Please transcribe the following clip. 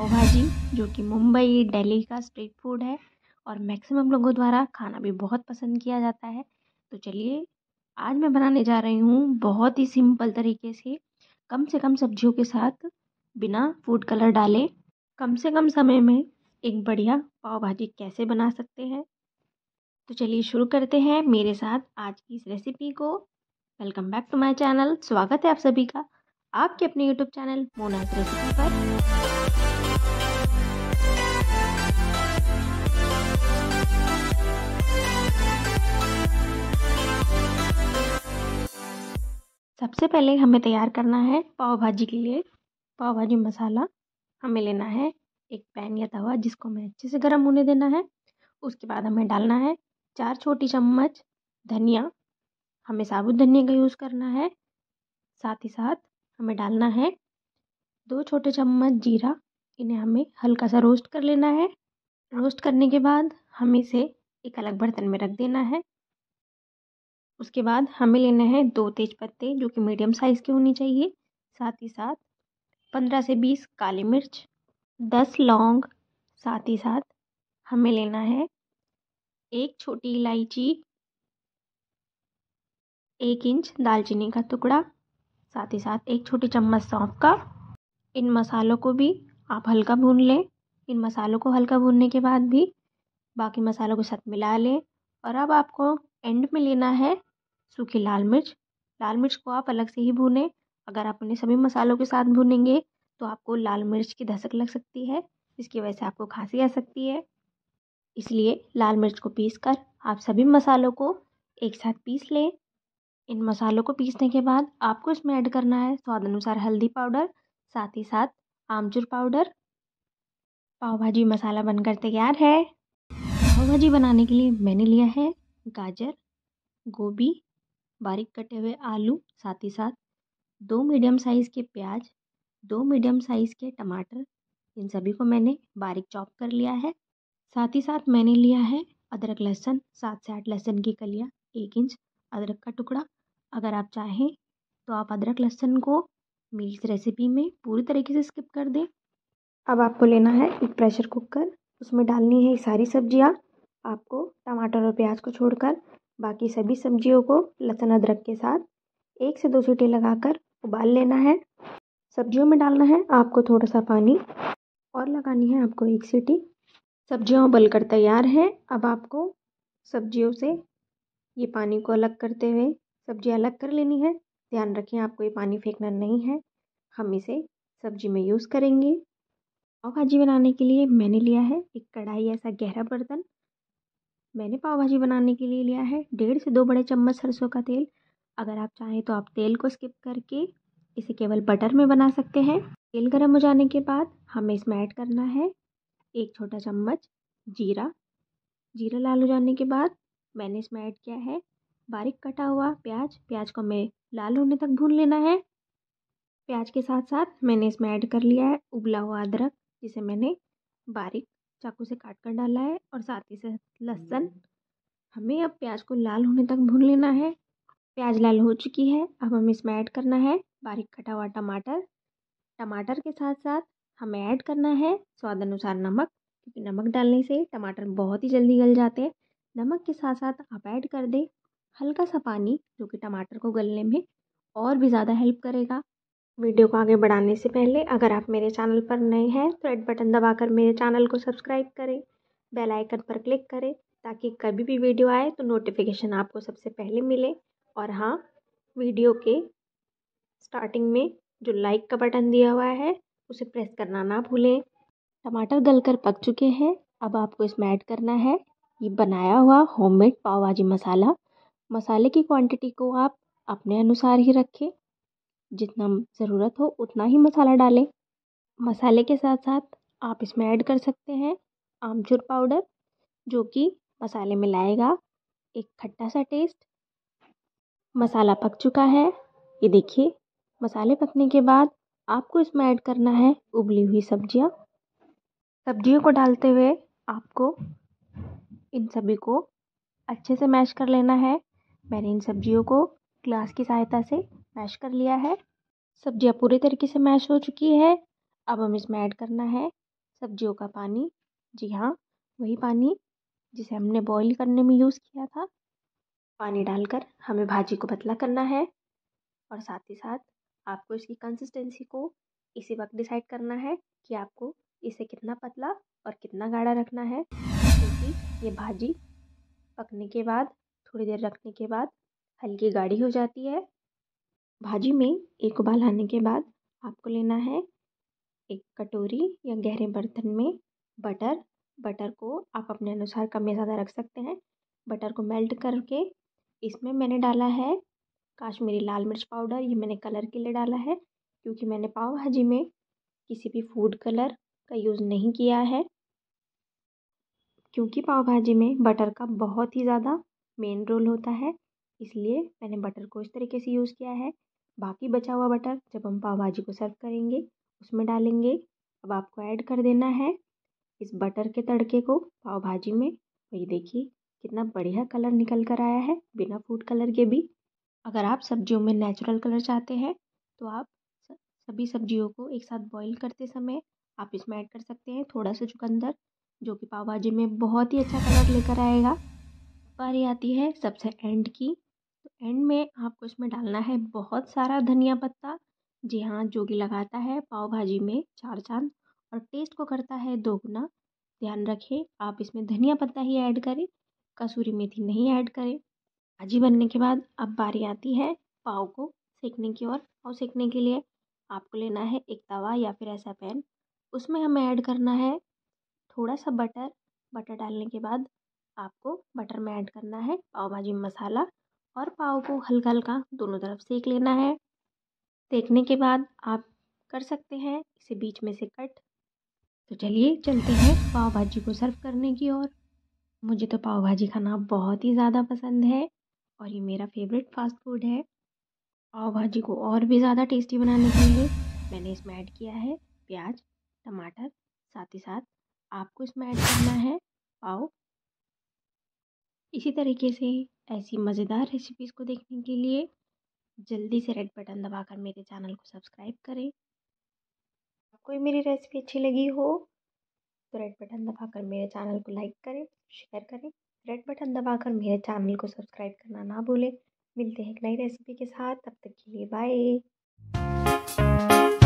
पाव भाजी जो कि मुंबई दिल्ली का स्ट्रीट फूड है और मैक्सिमम लोगों द्वारा खाना भी बहुत पसंद किया जाता है तो चलिए आज मैं बनाने जा रही हूँ बहुत ही सिंपल तरीके से कम से कम सब्जियों के साथ बिना फूड कलर डाले कम से कम समय में एक बढ़िया पाव भाजी कैसे बना सकते हैं तो चलिए शुरू करते हैं मेरे साथ आज की इस रेसिपी को welcome back to my channel स्वागत है आप सभी का आपके अपने यूट्यूब चैनल मोना रेसिपी पर सबसे पहले हमें तैयार करना है पाव भाजी के लिए पाव भाजी मसाला हमें लेना है एक पैन या तवा जिसको हमें अच्छे से गर्म होने देना है उसके बाद हमें डालना है चार छोटी चम्मच धनिया हमें साबुत धनिया का यूज़ करना है साथ ही साथ हमें डालना है दो छोटे चम्मच जीरा इन्हें हमें हल्का सा रोस्ट कर लेना है रोस्ट करने के बाद हम इसे एक अलग बर्तन में रख देना है उसके बाद हमें लेना है दो तेज पत्ते जो कि मीडियम साइज़ के होने चाहिए साथ ही साथ पंद्रह से बीस काली मिर्च दस लौंग साथ ही साथ हमें लेना है एक छोटी इलायची एक इंच दालचीनी का टुकड़ा साथ ही साथ एक छोटी चम्मच सौंफ का इन मसालों को भी आप हल्का भून लें इन मसालों को हल्का भूनने के बाद भी बाकी मसालों के साथ मिला लें और अब आपको एंड में लेना है सूखी लाल मिर्च लाल मिर्च को आप अलग से ही भूनें अगर आप उन्हें सभी मसालों के साथ भूनेंगे तो आपको लाल मिर्च की धसक लग सकती है जिसकी वजह से आपको खांसी आ सकती है इसलिए लाल मिर्च को पीस कर आप सभी मसालों को एक साथ पीस लें इन मसालों को पीसने के बाद आपको इसमें ऐड करना है स्वाद अनुसार हल्दी पाउडर साथ ही साथ आमचूर पाउडर पाव भाजी मसाला बनकर तैयार है पाव भाजी बनाने के लिए मैंने लिया है गाजर गोभी बारीक कटे हुए आलू साथ ही साथ दो मीडियम साइज़ के प्याज दो मीडियम साइज़ के टमाटर इन सभी को मैंने बारीक चॉप कर लिया है साथ ही साथ मैंने लिया है अदरक लहसुन सात से आठ लहसुन की कलियाँ एक इंच अदरक का टुकड़ा अगर आप चाहें तो आप अदरक लहसुन को मेरी इस रेसिपी में पूरी तरीके से स्किप कर दें अब आपको लेना है एक प्रेशर कुकर उसमें डालनी है ये सारी सब्जियाँ आपको टमाटर और प्याज को छोड़कर बाकी सभी सब्जियों को लहसुन अदरक के साथ एक से दो सीटी लगाकर उबाल लेना है सब्जियों में डालना है आपको थोड़ा सा पानी और लगानी है आपको एक सीटी सब्जियों उबल कर तैयार है अब आपको सब्जियों से ये पानी को अलग करते हुए सब्जी अलग कर लेनी है ध्यान रखें आपको ये पानी फेंकना नहीं है हम इसे सब्जी में यूज़ करेंगे पाव भाजी बनाने के लिए मैंने लिया है एक कढ़ाई ऐसा गहरा बर्तन मैंने पाव भाजी बनाने के लिए लिया है डेढ़ से दो बड़े चम्मच सरसों का तेल अगर आप चाहें तो आप तेल को स्किप करके इसे केवल बटर में बना सकते हैं तेल गर्म हो जाने के बाद हमें इसमें ऐड करना है एक छोटा चम्मच जीरा जीरा लाल हो जाने के बाद मैंने इसमें ऐड किया है बारीक कटा हुआ प्याज प्याज को हमें लाल होने तक भून लेना है प्याज के साथ साथ मैंने इसमें ऐड कर लिया है उबला हुआ अदरक जिसे मैंने बारीक चाकू से काट कर डाला है और साथ ही साथ लहसुन हमें अब प्याज को लाल होने तक भून लेना है प्याज लाल हो चुकी है अब हमें इसमें ऐड करना है बारीक कटा हुआ टमाटर टमाटर के साथ साथ हमें ऐड करना है स्वाद अनुसार नमक क्योंकि नमक डालने से टमाटर बहुत ही जल्दी गल जाते हैं नमक के साथ साथ आप ऐड कर दें हल्का सा पानी जो कि टमाटर को गलने में और भी ज़्यादा हेल्प करेगा वीडियो को आगे बढ़ाने से पहले अगर आप मेरे चैनल पर नए हैं तो रेड बटन दबाकर मेरे चैनल को सब्सक्राइब करें बेल आइकन पर क्लिक करें ताकि कभी भी वीडियो आए तो नोटिफिकेशन आपको सबसे पहले मिले और हाँ वीडियो के स्टार्टिंग में जो लाइक का बटन दिया हुआ है उसे प्रेस करना ना भूलें टमाटर गलकर पक चुके हैं अब आपको इसमें ऐड करना है ये बनाया हुआ होममेड पाव भाजी मसाला मसाले की क्वांटिटी को आप अपने अनुसार ही रखें जितना ज़रूरत हो उतना ही मसाला डालें मसाले के साथ साथ आप इसमें ऐड कर सकते हैं आमचूर पाउडर जो कि मसाले में लाएगा एक खट्टा सा टेस्ट मसाला पक चुका है ये देखिए मसाले पकने के बाद आपको इसमें ऐड करना है उबली हुई सब्जियां सब्जियों को डालते हुए आपको इन सभी को अच्छे से मैश कर लेना है मैंने इन सब्जियों को ग्लास की सहायता से मैश कर लिया है सब्जियां पूरे तरीके से मैश हो चुकी है अब हम इसमें ऐड करना है सब्जियों का पानी जी हाँ वही पानी जिसे हमने बॉईल करने में यूज़ किया था पानी डालकर हमें भाजी को पतला करना है और साथ ही साथ आपको इसकी कंसिस्टेंसी को इसी वक्त डिसाइड करना है कि आपको इसे कितना पतला और कितना गाढ़ा रखना है क्योंकि ये भाजी पकने के बाद थोड़ी देर रखने के बाद हल्की गाढ़ी हो जाती है भाजी में एक उबाल आने के बाद आपको लेना है एक कटोरी या गहरे बर्तन में बटर बटर को आप अपने अनुसार कम या ज़्यादा रख सकते हैं बटर को मेल्ट करके इसमें मैंने डाला है काश्मीरी लाल मिर्च पाउडर ये मैंने कलर के लिए डाला है क्योंकि मैंने पाव भाजी में किसी भी फूड कलर का यूज़ नहीं किया है क्योंकि पाव भाजी में बटर का बहुत ही ज़्यादा मेन रोल होता है इसलिए मैंने बटर को इस तरीके से यूज़ किया है बाकी बचा हुआ बटर जब हम पाव भाजी को सर्व करेंगे उसमें डालेंगे अब आपको ऐड कर देना है इस बटर के तड़के को पाव भाजी में ये देखिए कितना बढ़िया कलर निकल कर आया है बिना फूड कलर के भी अगर आप सब्जियों में नेचुरल कलर चाहते हैं तो आप सभी सब्जियों को एक साथ बॉईल करते समय आप इसमें ऐड कर सकते हैं थोड़ा सा चुकंदर जो कि पाव भाजी में बहुत ही अच्छा कलर लेकर आएगा बारी आती है सबसे एंड की तो एंड में आपको इसमें डालना है बहुत सारा धनिया पत्ता जी हाँ जो कि लगाता है पाव भाजी में चार चांद और टेस्ट को करता है दोगुना ध्यान रखें आप इसमें धनिया पत्ता ही ऐड करें कसूरी मेथी नहीं ऐड करें भाजी बनने के बाद अब बारी आती है पाव को सेकने की और पाव सेकने के लिए आपको लेना है एक तवा या फिर ऐसा पैन उसमें हमें ऐड करना है थोड़ा सा बटर बटर डालने के बाद आपको बटर में ऐड करना है पाव भाजी मसाला और पाव को हल्का हल्का दोनों तरफ सेक लेना है सेकने के बाद आप कर सकते हैं इसे बीच में से कट तो चलिए चलते हैं पाव भाजी को सर्व करने की ओर मुझे तो पाव भाजी खाना बहुत ही ज़्यादा पसंद है और ये मेरा फेवरेट फास्ट फूड है पाव भाजी को और भी ज़्यादा टेस्टी बनाने के लिए मैंने इसमें ऐड किया है प्याज टमाटर साथ ही साथ आपको इसमें ऐड करना है पाव इसी तरीके से ऐसी मज़ेदार रेसिपीज़ को देखने के लिए जल्दी से रेड बटन दबाकर मेरे चैनल को सब्सक्राइब करें कोई मेरी रेसिपी अच्छी लगी हो तो रेड बटन दबाकर मेरे चैनल को लाइक करें शेयर करें रेड बटन दबाकर मेरे चैनल को सब्सक्राइब करना ना भूलें मिलते हैं एक नई रेसिपी के साथ तब तक के लिए बाय